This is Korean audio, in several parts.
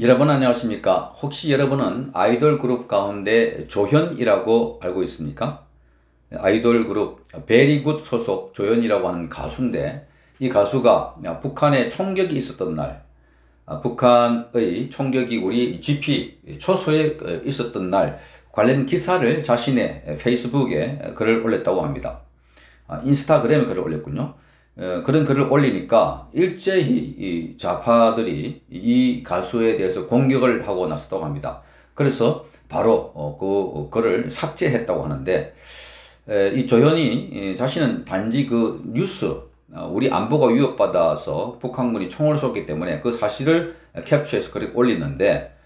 여러분 안녕하십니까? 혹시 여러분은 아이돌 그룹 가운데 조현이라고 알고 있습니까? 아이돌 그룹 베리굿 소속 조현이라고 하는 가수인데 이 가수가 북한에 총격이 있었던 날 아, 북한의 총격이 우리 GP 초소에 어, 있었던 날 관련 기사를 자신의 페이스북에 글을 올렸다고 합니다. 아, 인스타그램에 글을 올렸군요. 어, 그런 글을 올리니까 일제히 좌파들이 이 가수에 대해서 공격을 하고 나섰다고 합니다. 그래서 바로 어, 그 어, 글을 삭제했다고 하는데 이 조현이 자신은 단지 그 뉴스 우리 안보가 위협받아서 북한군이 총을 쏘기 때문에 그 사실을 캡처해서 글을 올리는데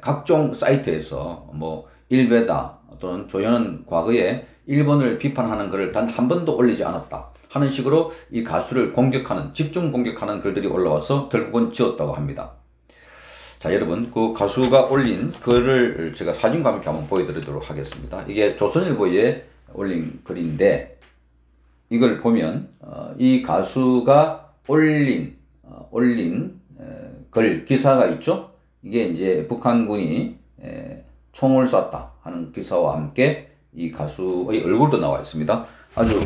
각종 사이트에서 뭐 일베다 또는 조현은 과거에 일본을 비판하는 글을 단 한 번도 올리지 않았다. 하는 식으로 이 가수를 공격하는 집중 공격하는 글들이 올라와서 결국은 지웠다고 합니다. 자 여러분 그 가수가 올린 글을 제가 사진과 함께 한번 보여드리도록 하겠습니다. 이게 조선일보에 올린 글인데 이걸 보면 어, 이 가수가 올린 어, 올린 에, 글 기사가 있죠. 이게 이제 북한군이 에, 총을 쐈다 하는 기사와 함께 이 가수의 얼굴도 나와 있습니다. 아주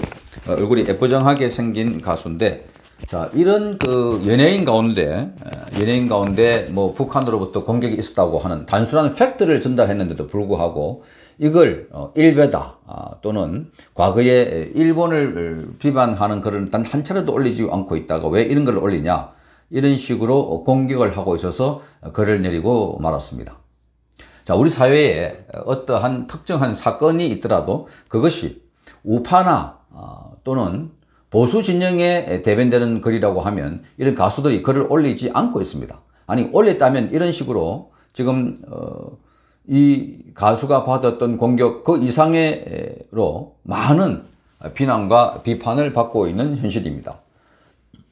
어, 얼굴이 예쁘장하게 생긴 가수인데 자 이런 그 연예인 가운데 어, 연예인 가운데 뭐 북한으로부터 공격이 있었다고 하는 단순한 팩트를 전달했는데도 불구하고 이걸 어, 일베다 아, 또는 과거에 일본을 비판하는 그런 단 한 차례도 올리지 않고 있다가 왜 이런 걸 올리냐 이런 식으로 공격을 하고 있어서 글을 내리고 말았습니다. 자 우리 사회에 어떠한 특정한 사건이 있더라도 그것이 우파나 어, 또는 보수 진영에 대변되는 글이라고 하면 이런 가수들이 글을 올리지 않고 있습니다. 아니 올렸다면 이런 식으로 지금 어, 이 가수가 받았던 공격 그 이상으로 많은 비난과 비판을 받고 있는 현실입니다.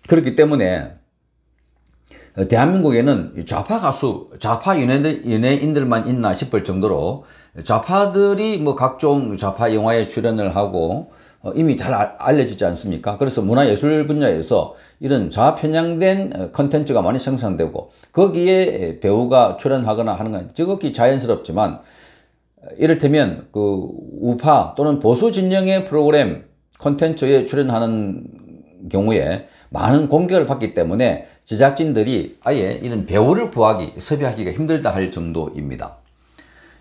그렇기 때문에 어, 대한민국에는 좌파 가수, 좌파 연예인들, 만 있나 싶을 정도로 좌파들이 뭐 각종 좌파 영화에 출연을 하고 어, 이미 잘 알려지지 않습니까? 그래서 문화예술 분야에서 이런 좌편향된 어, 컨텐츠가 많이 생산되고 거기에 배우가 출연하거나 하는 건 지극히 자연스럽지만 이를테면 그 우파 또는 보수 진영의 프로그램 컨텐츠에 출연하는 경우에 많은 공격을 받기 때문에 제작진들이 아예 이런 배우를 구하기, 섭외하기가 힘들다 할 정도입니다.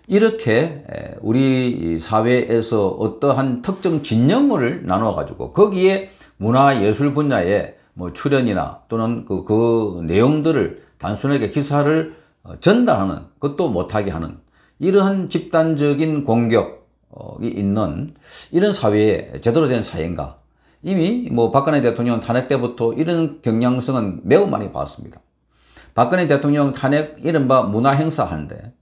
이렇게 우리 사회에서 어떠한 특정 진영을 물 나눠가지고 거기에 문화예술 분야의 뭐 출연이나 또는 그, 그 내용들을 단순하게 기사를 어, 전달하는 것도 못하게 하는 이러한 집단적인 공격이 있는 이런 사회에 제대로 된 사회인가 이미 뭐 박근혜 대통령 탄핵 때부터 이런 경향성은 매우 많이 봤습니다. 박근혜 대통령 탄핵 이른바 문화 행사하는데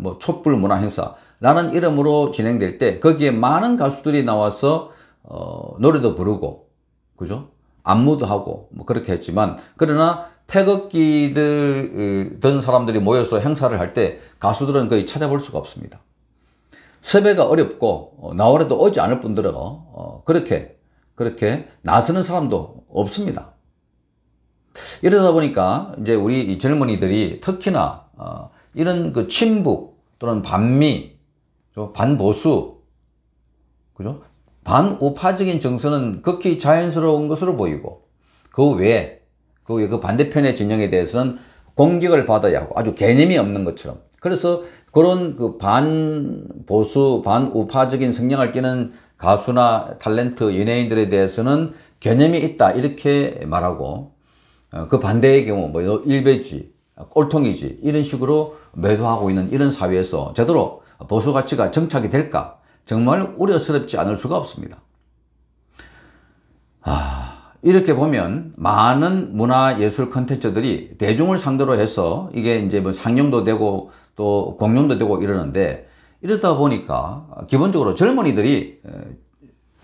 뭐 촛불 문화 행사라는 이름으로 진행될 때 거기에 많은 가수들이 나와서 어, 노래도 부르고 그죠? 안무도 하고 뭐 그렇게 했지만 그러나 태극기들 든 사람들이 모여서 행사를 할 때 가수들은 거의 찾아볼 수가 없습니다. 섭외가 어렵고 어, 나오에도 오지 않을 뿐더러 어, 그렇게 그렇게 나서는 사람도 없습니다. 이러다 보니까 이제 우리 젊은이들이 특히나 어, 이런 그 친북 또는 반미, 반보수, 그죠? 반우파적인 정서는 극히 자연스러운 것으로 보이고 그 외에 그, 그 반대편의 진영에 대해서는 공격을 받아야 하고 아주 개념이 없는 것처럼 그래서 그런 그 반보수 반우파적인 성향을 띠는 가수나 탤런트, 연예인들에 대해서는 개념이 있다 이렇게 말하고 어, 그 반대의 경우 뭐 일배지, 꼴통이지 이런 식으로 매도하고 있는 이런 사회에서 제대로 보수 가치가 정착이 될까 정말 우려스럽지 않을 수가 없습니다. 아, 이렇게 보면 많은 문화 예술 컨텐츠들이 대중을 상대로 해서 이게 이제 뭐 상영도 되고 또 공연도 되고 이러는데 이러다 보니까 기본적으로 젊은이들이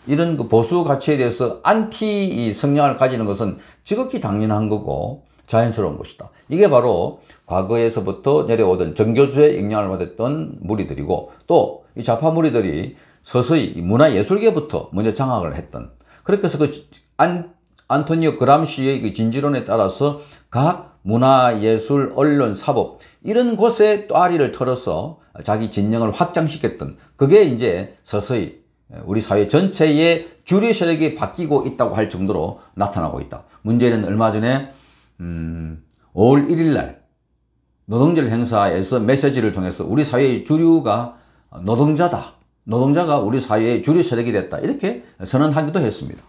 이런 그 보수 가치에 대해서 안티 성향을 가지는 것은 지극히 당연한 거고 자연스러운 것이다. 이게 바로 과거에서부터 내려오던 정교주의 영향을 받았던 무리들이고 또이 좌파 무리들이 서서히 문화예술계부터 먼저 장악을 했던 그렇게 해서 그 안, 안토니오 그람시의 그 진지론에 따라서 각 문화, 예술, 언론, 사법 이런 곳에 또아리를 털어서 자기 진영을 확장시켰던 그게 이제 서서히 우리 사회 전체의 주류 세력이 바뀌고 있다고 할 정도로 나타나고 있다. 문제는 얼마 전에 음, 5월 1일 날 노동절 행사에서 메시지를 통해서 우리 사회의 주류가 노동자다. 노동자가 우리 사회의 주류 세력이 됐다. 이렇게 선언하기도 했습니다.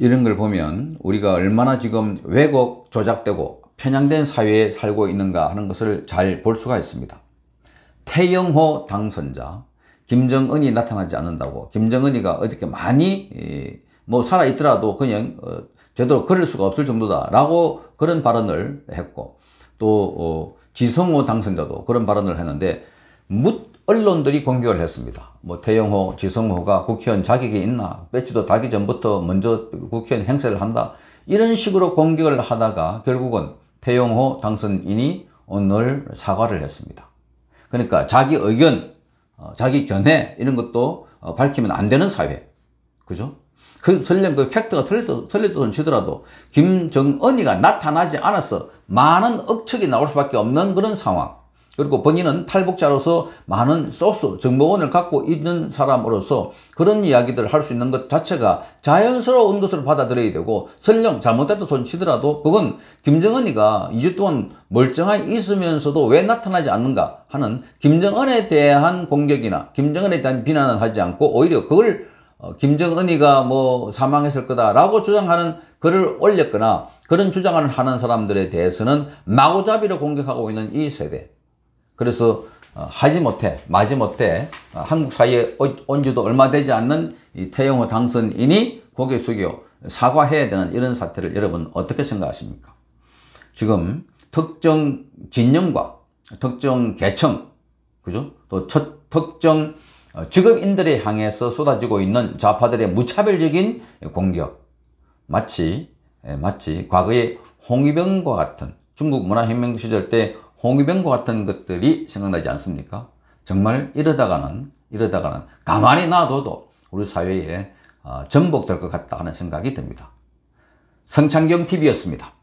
이런 걸 보면 우리가 얼마나 지금 왜곡, 조작되고 편향된 사회에 살고 있는가 하는 것을 잘 볼 수가 있습니다. 태영호 당선자, 김정은이 나타나지 않는다고 김정은이가 어떻게 많이 뭐 살아있더라도 그냥 어, 제대로 걸을 수가 없을 정도다라고 그런 발언을 했고 또 어, 지성호 당선자도 그런 발언을 했는데 언론들이 공격을 했습니다. 뭐 태영호, 지성호가 국회의원 자격이 있나, 배치도 닿기 전부터 먼저 국회의원 행세를 한다. 이런 식으로 공격을 하다가 결국은 태영호 당선인이 오늘 사과를 했습니다. 그러니까 자기 의견, 어, 자기 견해 이런 것도 어, 밝히면 안 되는 사회. 그죠? 그 설령 그 팩트가 틀렸던 치더라도 김정은이가 나타나지 않아서 많은 억측이 나올 수밖에 없는 그런 상황. 그리고 본인은 탈북자로서 많은 소스, 정보원을 갖고 있는 사람으로서 그런 이야기들을 할 수 있는 것 자체가 자연스러운 것을 받아들여야 되고 설령 잘못해도 손치더라도 그건 김정은이가 2주 동안 멀쩡하게 있으면서도 왜 나타나지 않는가 하는 김정은에 대한 공격이나 김정은에 대한 비난은 하지 않고 오히려 그걸 어, 김정은이가 뭐 사망했을 거다라고 주장하는 글을 올렸거나 그런 주장을 하는 사람들에 대해서는 마구잡이로 공격하고 있는 이 세대 그래서 어, 하지 못해 마지 못해 어, 한국 사회에 어, 온 지도 얼마 되지 않는 태영호 당선인이 고개 숙여 사과해야 되는 이런 사태를 여러분 어떻게 생각하십니까? 지금 특정 진영과 특정 계층 그죠? 또 첫, 특정 직업인들에 향해서 쏟아지고 있는 좌파들의 무차별적인 공격 마치 예, 마치 과거의 홍위병과 같은 중국 문화혁명 시절 때 홍위병과 같은 것들이 생각나지 않습니까? 정말 이러다가는 이러다가는 가만히 놔둬도 우리 사회에 어, 전복될 것 같다 하는 생각이 듭니다. 성창경 TV였습니다.